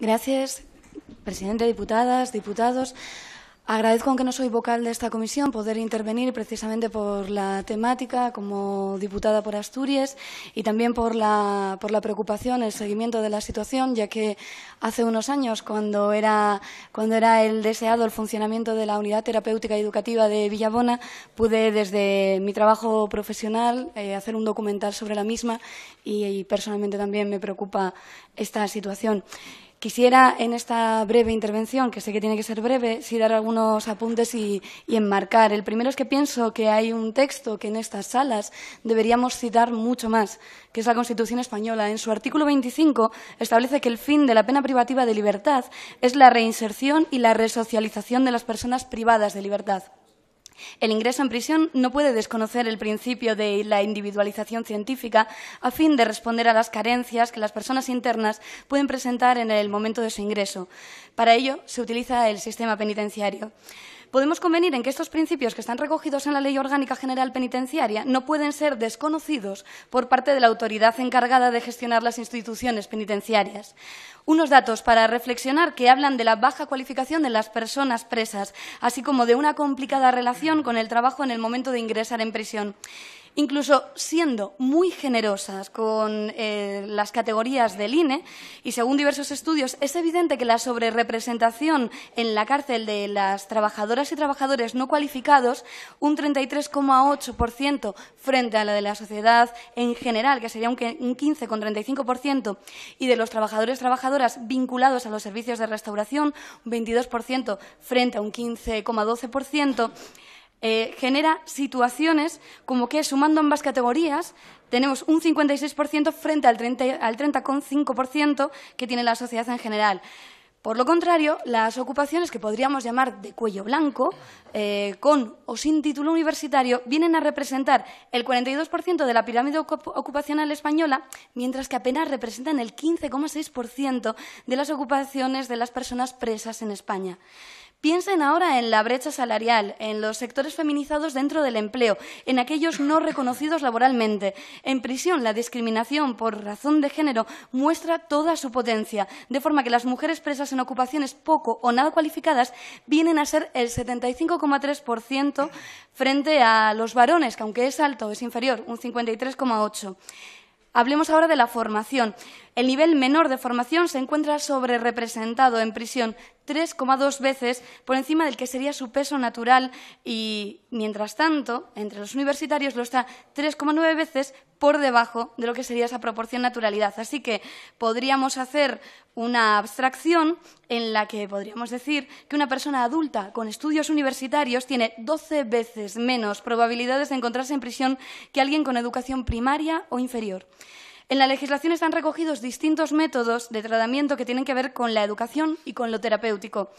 Gracias, presidente, diputadas, diputados. Agradezco, aunque no soy vocal de esta comisión, poder intervenir precisamente por la temática como diputada por Asturias y también por la, preocupación, el seguimiento de la situación, ya que hace unos años, cuando era, el deseado el funcionamiento de la unidad terapéutica educativa de Villabona, pude desde mi trabajo profesional eh, hacer un documental sobre la misma y personalmente también me preocupa esta situación. Quisiera en esta breve intervención, que sé que tiene que ser breve, citar dar algunos apuntes y, enmarcar. El primero es que pienso que hay un texto que en estas salas deberíamos citar mucho más, que es la Constitución española. En su artículo 25 establece que el fin de la pena privativa de libertad es la reinserción y la resocialización de las personas privadas de libertad. El ingreso en prisión no puede desconocer el principio de la individualización científica a fin de responder a las carencias que las personas internas pueden presentar en el momento de su ingreso. Para ello se utiliza el sistema penitenciario podemos convenir en que estos principios que están recogidos en la Ley Orgánica General Penitenciaria no pueden ser desconocidos por parte de la autoridad encargada de gestionar las instituciones penitenciarias. Unos datos para reflexionar que hablan de la baja cualificación de las personas presas, así como de una complicada relación con el trabajo en el momento de ingresar en prisión incluso siendo muy generosas con eh, las categorías del INE, y según diversos estudios, es evidente que la sobrerepresentación en la cárcel de las trabajadoras y trabajadores no cualificados, un 33,8% frente a la de la sociedad en general, que sería un 15,35%, y de los trabajadores y trabajadoras vinculados a los servicios de restauración, un 22% frente a un 15,12%, eh, genera situaciones como que sumando ambas categorías tenemos un 56% frente al 30,5% al que tiene la sociedad en general. Por lo contrario, las ocupaciones que podríamos llamar de cuello blanco, eh, con o sin título universitario, vienen a representar el 42% de la pirámide ocupacional española, mientras que apenas representan el 15,6% de las ocupaciones de las personas presas en España. Piensen ahora en la brecha salarial, en los sectores feminizados dentro del empleo, en aquellos no reconocidos laboralmente. En prisión, la discriminación por razón de género muestra toda su potencia, de forma que las mujeres presas en ocupaciones poco o nada cualificadas vienen a ser el 75,3% frente a los varones, que aunque es alto, es inferior, un 53,8%. Hablemos ahora de la formación. El nivel menor de formación se encuentra sobre representado en prisión 3,2 veces por encima del que sería su peso natural y, mientras tanto, entre los universitarios lo está 3,9 veces por debajo de lo que sería esa proporción naturalidad. Así que podríamos hacer una abstracción en la que podríamos decir que una persona adulta con estudios universitarios tiene 12 veces menos probabilidades de encontrarse en prisión que alguien con educación primaria o inferior. En la legislación están recogidos distintos métodos de tratamiento que tienen que ver con la educación y con lo terapéutico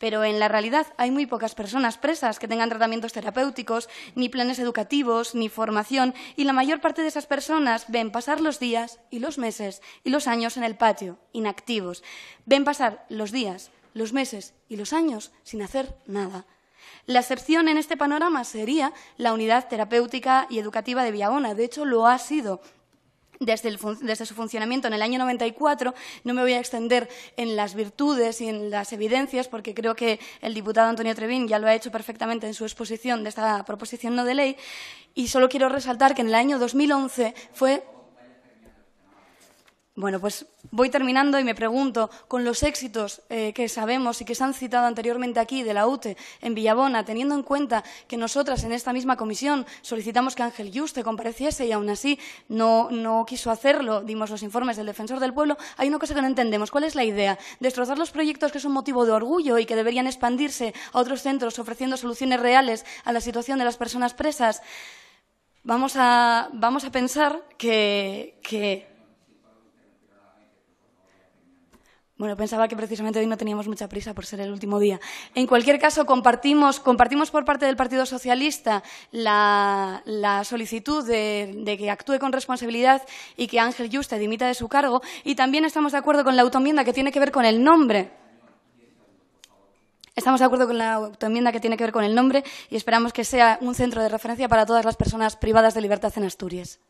pero en la realidad hay muy pocas personas presas que tengan tratamientos terapéuticos, ni planes educativos, ni formación, y la mayor parte de esas personas ven pasar los días y los meses y los años en el patio, inactivos. Ven pasar los días, los meses y los años sin hacer nada. La excepción en este panorama sería la unidad terapéutica y educativa de Viagona. De hecho, lo ha sido desde, su funcionamiento en el año 94. No me voy a extender en las virtudes y en las evidencias, porque creo que el diputado Antonio Trevín ya lo ha hecho perfectamente en su exposición de esta proposición no de ley. Y solo quiero resaltar que en el año 2011 fue bueno, pues voy terminando y me pregunto, con los éxitos eh, que sabemos y que se han citado anteriormente aquí de la UTE en Villabona, teniendo en cuenta que nosotras en esta misma comisión solicitamos que Ángel Yuste compareciese y aún así no, no quiso hacerlo, dimos los informes del defensor del pueblo, hay una cosa que no entendemos. ¿Cuál es la idea? ¿Destrozar los proyectos que son motivo de orgullo y que deberían expandirse a otros centros ofreciendo soluciones reales a la situación de las personas presas? Vamos a, vamos a pensar que Bueno, pensaba que precisamente hoy no teníamos mucha prisa por ser el último día. En cualquier caso, compartimos, por parte del Partido Socialista la, solicitud de, que actúe con responsabilidad y que Ángel Yuste dimita de su cargo. Y también estamos de acuerdo con la automienda que tiene que ver con el nombre. Estamos de acuerdo con la autoenmienda que tiene que ver con el nombre y esperamos que sea un centro de referencia para todas las personas privadas de libertad en Asturias.